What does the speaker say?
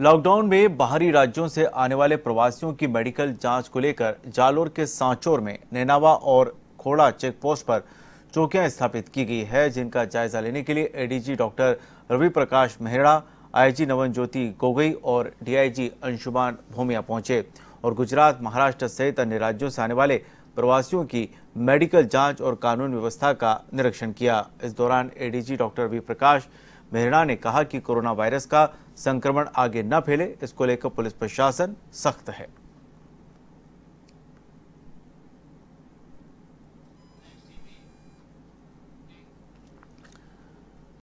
lockdown में बाहरी राज्यों से आने वाले प्रवासियों की मेडिकल जांच को लेकर जालोर के सांचोर में नैनावा और खोड़ा चेक पोस्ट पर चौकियां स्थापित की गई है जिनका जायजा लेने के लिए ADG doctor Ravi Prakash Mehra IG Navan Jyoti Gogoi और डीआईजी अंशुमान भूमिया पहुंचे और गुजरात महाराष्ट्र सहित अन्य राज्यों से आने वाले प्रवासियों की मेडिकल जांच और कानून व्यवस्था का निरीक्षण किया इस दौरान एडीजी डॉक्टर रवि प्रकाश मेहरणा ने कहा कि कोरोना वायरस का संक्रमण आगे न फैले इसको लेकर पुलिस प्रशासन सख्त है